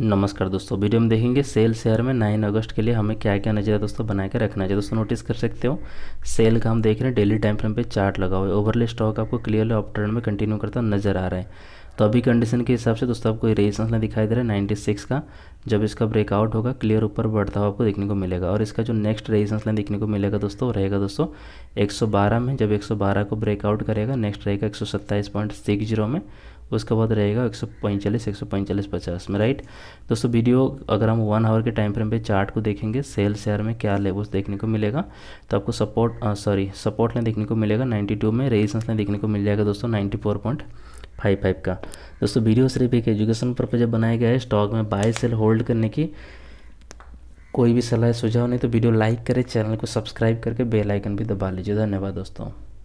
नमस्कार दोस्तों वीडियो में देखेंगे सेल शेयर में 9 अगस्त के लिए हमें क्या क्या नजर दोस्तों बना के रखना चाहिए दोस्तों नोटिस कर सकते हो सेल का हम देख रहे हैं डेली टाइम फ्रेम पे चार्ट लगा हुआ है ओवरले स्टॉक आपको क्लियरली अप ट्रेंड में कंटिन्यू करता नजर आ रहा है तो अभी कंडीशन के हिसाब से दोस्तों आपको रेजिस्टेंस ना दिखाई दे रहा है नाइन्टी सिक्स का जब इसका ब्रेकआउट होगा क्लियर ऊपर बढ़ता हुआ आपको देखने को मिलेगा और इसका जो नेक्स्ट रेजिस्टेंस लाइन देखने को मिलेगा दोस्तों रहेगा दोस्तों 112 में जब 112 को ब्रेकआउट करेगा नेक्स्ट रहेगा जीरो में उसके बाद रहेगा एक सौ पैंतालीस एक सौ पैंतालीस पचास में राइट दोस्तों वीडियो अगर हम वन आवर के टाइम फ्रेम पे चार्ट को देखेंगे सेल शेयर में क्या लेवल्स देखने को मिलेगा तो आपको सपोर्ट सॉरी सपोर्ट लाइन देखने को मिलेगा 92 में रेजिस्टेंस लाइन देखने को मिल जाएगा दोस्तों फाइव का दोस्तों वीडियो सिर्फ एक एजुकेशन जब बनाया गया है स्टॉक में बाय सेल होल्ड करने की कोई भी सलाह सुझाव नहीं तो वीडियो लाइक करें चैनल को सब्सक्राइब करके बेल आइकन भी दबा लीजिए धन्यवाद दोस्तों